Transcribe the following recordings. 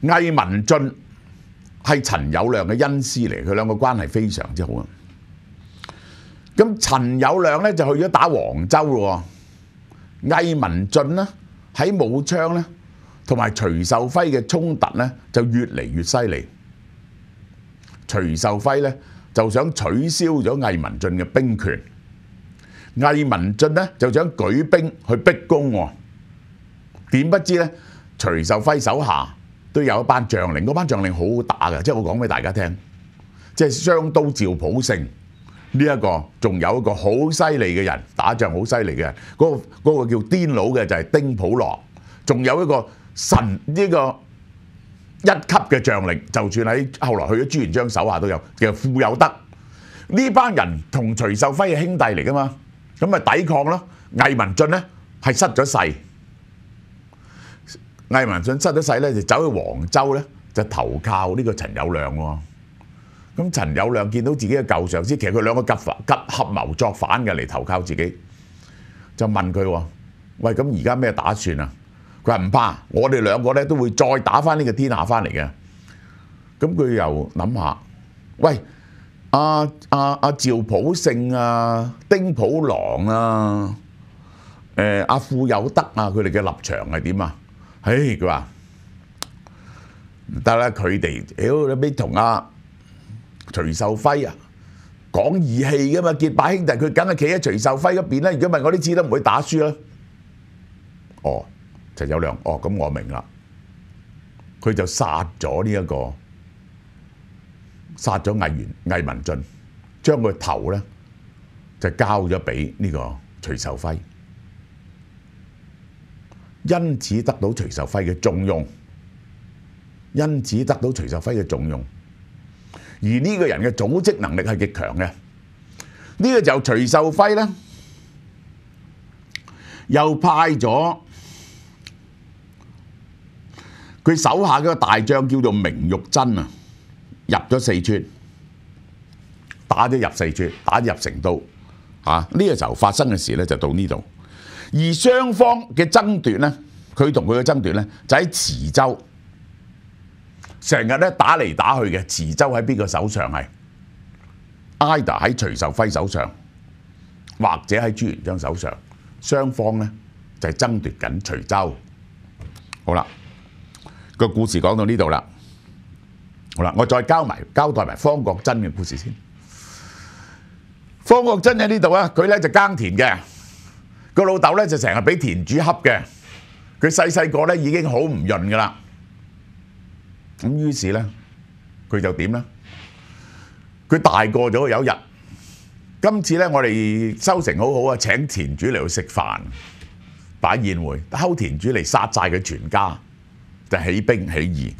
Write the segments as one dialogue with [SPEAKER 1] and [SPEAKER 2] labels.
[SPEAKER 1] 魏文俊是陈友谅嘅恩师嚟，佢兩個关系非常之好啊。咁陈友谅呢就去咗打黄州喎。魏文俊呢喺武昌呢同埋徐秀辉嘅冲突呢就越嚟越犀利。徐秀辉呢就想取消咗魏文俊嘅兵权，魏文俊呢就想举兵去逼宫。点不知呢徐秀辉手下？都有一班将领，嗰班将领好好打嘅，即系我讲俾大家听，即系双刀赵普胜呢一个，仲有一个好犀利嘅人，打仗好犀利嘅嗰个个叫癫佬嘅就系丁普羅，仲有一个神呢个一级嘅将领，就算喺后来去咗朱元璋手下都有嘅傅有德，呢班人同徐秀辉嘅兄弟嚟噶嘛，咁咪抵抗咯，魏文俊咧系失咗势。魏文信失咗勢咧，就走去黄州咧，就投靠呢个陈友谅。咁陈友谅见到自己嘅旧上司，其实佢两个急反合谋作反嘅嚟投靠自己，就问佢：，喂，咁而家咩打算啊？佢话唔怕，我哋两个咧都会再打翻呢个天下翻嚟嘅。咁佢又谂下：，喂，阿阿阿赵普胜啊，丁普郎啊，诶，阿傅有德啊，佢哋嘅立场系点啊？唉，佢話得啦！佢哋屌你咪同阿徐秀輝啊講義氣噶嘛，結拜兄弟，佢梗係企喺徐秀輝嗰邊啦。如果問我啲字都唔會打輸啦。哦，陳友良，哦咁我明啦，佢就殺咗呢一個殺咗魏源魏文俊，將個頭咧就交咗俾呢個徐秀輝。因此得到徐秀辉嘅重用，因此得到徐秀辉嘅重用，而呢个人嘅组织能力係极强嘅，呢个就徐秀辉咧又派咗佢手下嘅大将叫做明玉珍啊，入咗四川，打咗入四川，打入成都啊！呢个候发生嘅事咧，就到呢度。而雙方嘅爭奪咧，佢同佢嘅爭奪咧，就喺池州，成日咧打嚟打去嘅。池州喺邊個手上係艾 d 喺徐秀輝手上，或者喺朱元璋手上。雙方咧就係爭奪緊徐州。好啦，個故事講到呢度啦。好啦，我再交埋交代埋方國珍嘅故事先。方國珍喺呢度啊，佢咧就耕田嘅。个老豆咧就成日俾田主恰嘅，佢细细个咧已经好唔润噶啦。咁於是咧，佢就點咧？佢大個咗有一日，今次咧我哋收成好好啊，請田主嚟去食飯擺宴會，偷田主嚟殺晒佢全家，就起兵起義。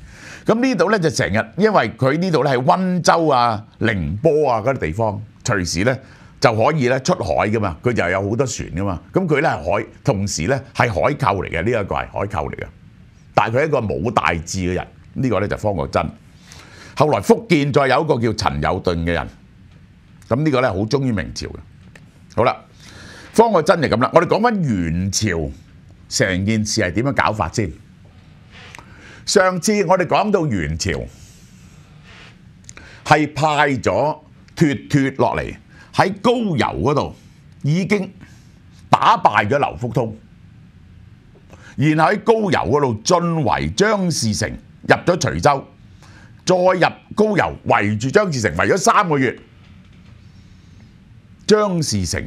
[SPEAKER 1] 咁呢度咧就成日，因為佢呢度咧係温州啊、寧波啊嗰啲地方，隨時咧。就可以咧出海噶嘛，佢就有好多船噶嘛，咁佢咧海，同時咧係海寇嚟嘅呢一個係海寇嚟嘅，但係佢一個冇大志嘅人，呢個咧就方国珍。後來福建再有一個叫陈友顿嘅人，咁呢個咧好中意明朝嘅。好啦，方国珍就咁啦，我哋講翻元朝成件事係點樣搞法先。上次我哋講到元朝係派咗脱脱落嚟。喺高油嗰度已經打敗咗劉福通，然後喺高油嗰度進圍張士誠，入咗徐州，再入高油圍住張士誠，圍咗三個月。張士誠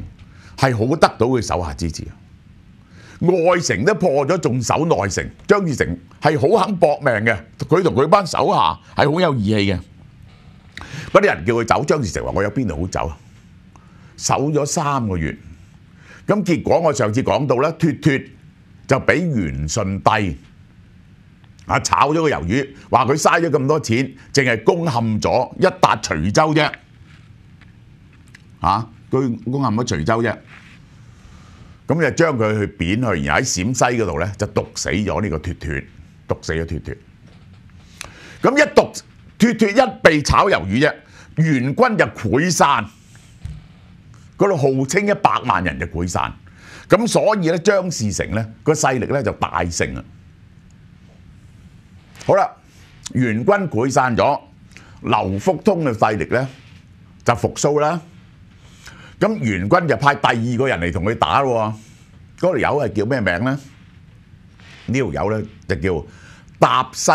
[SPEAKER 1] 係好得到佢手下支持外城都破咗，仲守內城。張士成係好肯搏命嘅，佢同佢班手下係好有義氣嘅。嗰啲人叫佢走，張士成話：我有邊度好走啊？守咗三個月，咁結果我上次講到咧，脱脱就比元順低，啊炒咗個魷魚，話佢嘥咗咁多錢，淨係攻陷咗一笪徐州啫，啊，佢攻陷咗徐州啫，咁就將佢去扁去，然後喺陝西嗰度咧就毒死咗呢個脱脱，毒死咗脱脱，咁一毒脱脱一被炒魷魚啫，元軍就潰散。嗰度號稱一百萬人就潰散，咁所以咧張士誠咧個勢力咧就大勝啊！好啦，元軍潰散咗，劉福通嘅勢力咧就復蘇啦。咁元軍就派第二個人嚟同佢打咯。嗰條友系叫咩名咧？呢條友咧就叫搭失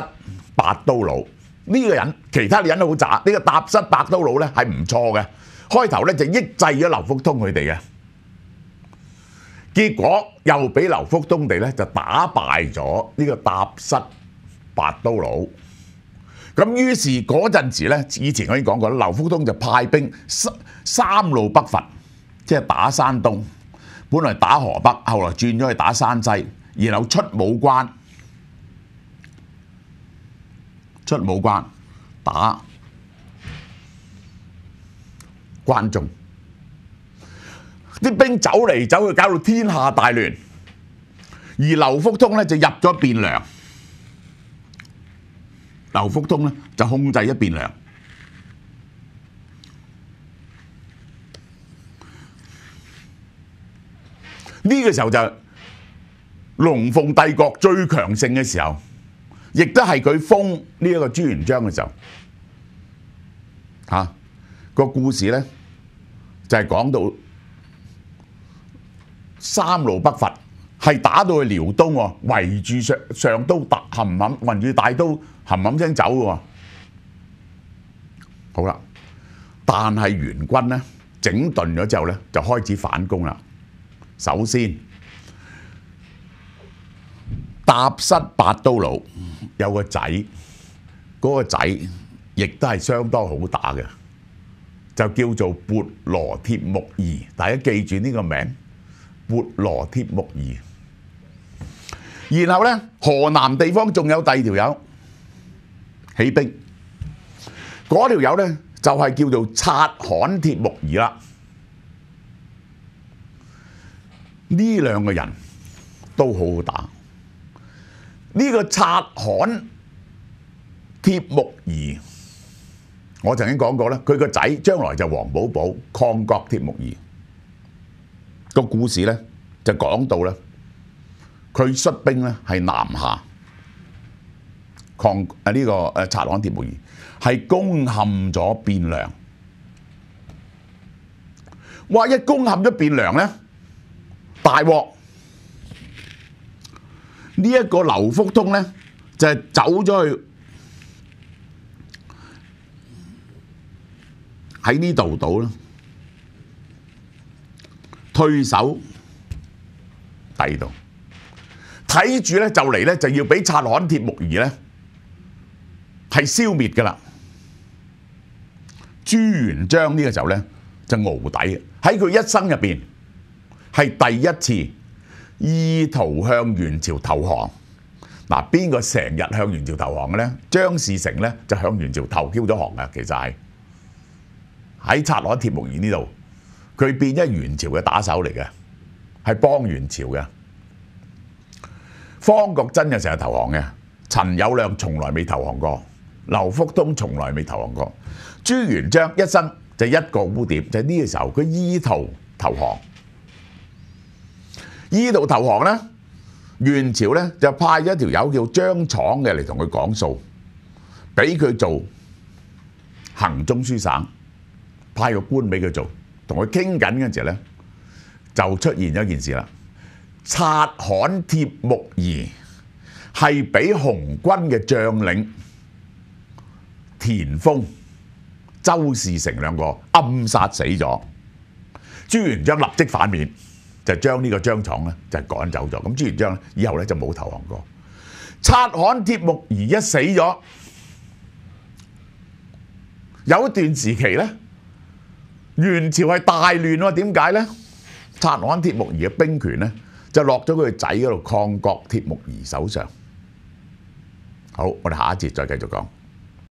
[SPEAKER 1] 白刀佬。呢個人，其他人都好渣，呢個搭失白刀佬咧係唔錯嘅。開頭咧就抑制咗劉福通佢哋嘅，結果又俾劉福通哋咧就打敗咗呢個搭失八刀佬。咁於是嗰陣時咧，以前我已經講過，劉福通就派兵三三路北伐，即係打山東。本來打河北，後來轉咗去打山西，然後出武關，出武關打。关中啲兵走嚟走去，搞到天下大乱。而刘福通咧就入咗汴梁，刘福通咧就控制一汴梁。呢个时候就龙凤帝国最强盛嘅时候，亦都系佢封呢一个朱元璋嘅时候。吓个故事咧？就係講到三路北伐，係打到去遼東喎，圍住上上都，冚冚運住大都，冚冚聲走嘅喎。好啦，但係元軍咧整頓咗之後咧，就開始反攻啦。首先，搭失八刀老有個仔，嗰個仔亦都係相當好打嘅。就叫做勃罗铁木儿，大家记住呢个名，勃罗铁木儿。然后呢，河南地方仲有第二条友起兵，嗰条友呢，就是、叫做察罕铁木儿啦。呢两个人都好好打，呢个察罕铁木儿。我曾經講過咧，佢個仔將來就黃寶寶，抗國鐵木兒個故事咧就講到咧，佢率兵咧係南下抗啊呢個誒察罕鐵木兒係攻陷咗汴梁。哇！一攻陷咗汴梁咧，大鑊！呢一個劉福通咧就係走咗去。喺呢度到啦，推手第度睇住咧就嚟咧就要俾擦汗铁木儿咧係消滅噶啦，朱元璋呢個時候咧就熬底喺佢一生入边係第一次意圖向元朝投降。嗱，邊個成日向元朝投降嘅咧？張士诚咧就向元朝投降咗降嘅，其實係。喺拆落铁木儿呢度，佢变咗元朝嘅打手嚟嘅，系帮元朝嘅。方国珍又成日投降嘅，陈友谅从来未投降过，刘福通从来未投降过，朱元璋一生就一个污点，就呢个时候佢依图投降，依图投降咧，元朝咧就派咗条友叫张廠嘅嚟同佢讲数，俾佢做行中书省。派个官俾佢做，同佢倾紧嗰時时咧，就出现一件事啦。擦罕铁木儿系俾红军嘅将领田豐、周士成两个暗杀死咗。朱元璋立即反面就将呢个张廠咧就赶走咗。咁朱元璋以后咧就冇投降过。擦罕铁木儿一死咗，有一段时期咧。元朝係大亂喎，點解咧？拆安鐵木兒嘅兵權咧，就落咗佢仔嗰度，抗國鐵木兒手上。好，我哋下一節再繼續講。